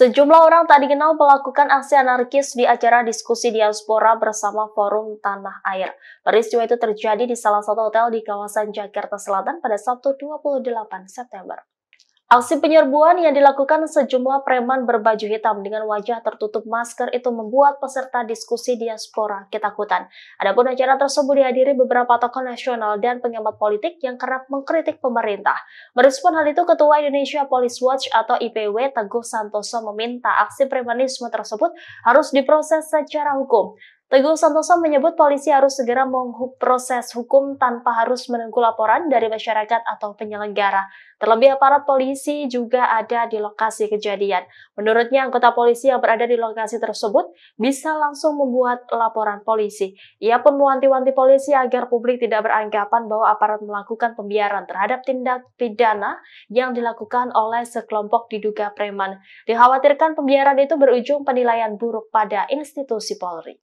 Sejumlah orang tak dikenal melakukan aksi anarkis di acara diskusi diaspora bersama Forum Tanah Air. Peristiwa itu terjadi di salah satu hotel di kawasan Jakarta Selatan pada Sabtu 28 September. Aksi penyerbuan yang dilakukan sejumlah preman berbaju hitam dengan wajah tertutup masker itu membuat peserta diskusi diaspora ketakutan. Adapun acara tersebut dihadiri beberapa tokoh nasional dan pengamat politik yang kerap mengkritik pemerintah. Merespon hal itu, Ketua Indonesia Police Watch atau IPW Teguh Santoso meminta aksi premanisme tersebut harus diproses secara hukum. Teguh Santoso menyebut polisi harus segera proses hukum tanpa harus menunggu laporan dari masyarakat atau penyelenggara. Terlebih aparat polisi juga ada di lokasi kejadian. Menurutnya anggota polisi yang berada di lokasi tersebut bisa langsung membuat laporan polisi. Ia pun mewanti-wanti polisi agar publik tidak beranggapan bahwa aparat melakukan pembiaran terhadap tindak pidana yang dilakukan oleh sekelompok diduga preman. Dikhawatirkan pembiaran itu berujung penilaian buruk pada institusi Polri.